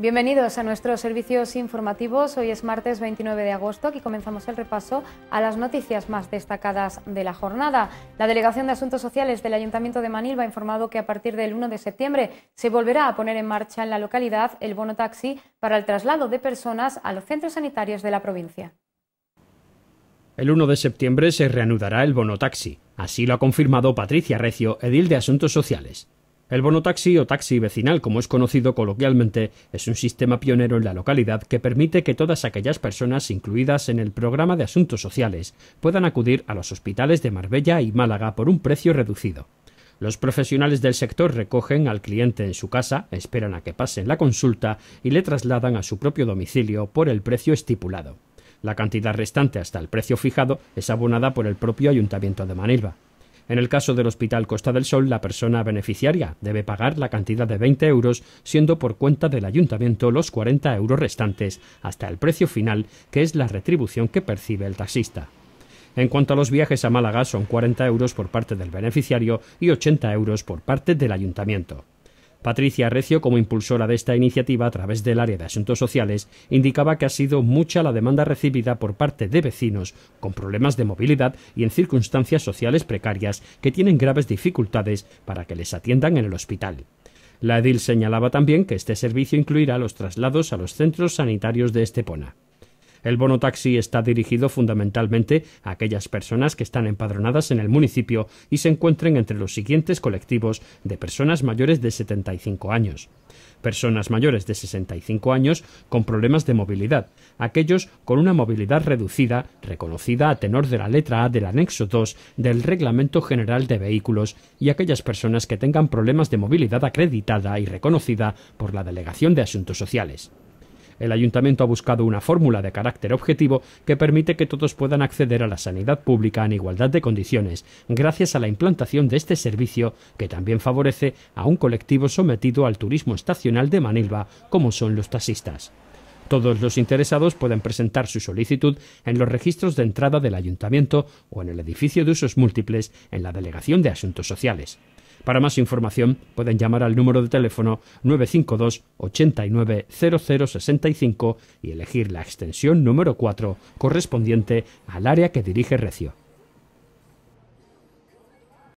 Bienvenidos a nuestros servicios informativos. Hoy es martes 29 de agosto. Aquí comenzamos el repaso a las noticias más destacadas de la jornada. La Delegación de Asuntos Sociales del Ayuntamiento de Manilva ha informado que a partir del 1 de septiembre se volverá a poner en marcha en la localidad el bono taxi para el traslado de personas a los centros sanitarios de la provincia. El 1 de septiembre se reanudará el bono taxi. Así lo ha confirmado Patricia Recio, edil de Asuntos Sociales. El bono taxi o taxi vecinal, como es conocido coloquialmente, es un sistema pionero en la localidad que permite que todas aquellas personas incluidas en el programa de asuntos sociales puedan acudir a los hospitales de Marbella y Málaga por un precio reducido. Los profesionales del sector recogen al cliente en su casa, esperan a que pase la consulta y le trasladan a su propio domicilio por el precio estipulado. La cantidad restante hasta el precio fijado es abonada por el propio Ayuntamiento de Manilva. En el caso del Hospital Costa del Sol, la persona beneficiaria debe pagar la cantidad de 20 euros, siendo por cuenta del ayuntamiento los 40 euros restantes, hasta el precio final, que es la retribución que percibe el taxista. En cuanto a los viajes a Málaga, son 40 euros por parte del beneficiario y 80 euros por parte del ayuntamiento. Patricia Recio, como impulsora de esta iniciativa a través del área de asuntos sociales, indicaba que ha sido mucha la demanda recibida por parte de vecinos con problemas de movilidad y en circunstancias sociales precarias que tienen graves dificultades para que les atiendan en el hospital. La edil señalaba también que este servicio incluirá los traslados a los centros sanitarios de Estepona. El bono taxi está dirigido fundamentalmente a aquellas personas que están empadronadas en el municipio y se encuentren entre los siguientes colectivos de personas mayores de 75 años personas mayores de 65 años con problemas de movilidad, aquellos con una movilidad reducida, reconocida a tenor de la letra A del anexo 2 del Reglamento General de Vehículos y aquellas personas que tengan problemas de movilidad acreditada y reconocida por la Delegación de Asuntos Sociales. El ayuntamiento ha buscado una fórmula de carácter objetivo que permite que todos puedan acceder a la sanidad pública en igualdad de condiciones, gracias a la implantación de este servicio que también favorece a un colectivo sometido al turismo estacional de Manilva, como son los taxistas. Todos los interesados pueden presentar su solicitud en los registros de entrada del ayuntamiento o en el edificio de usos múltiples en la Delegación de Asuntos Sociales. Para más información pueden llamar al número de teléfono 952 890065 y elegir la extensión número 4 correspondiente al área que dirige Recio.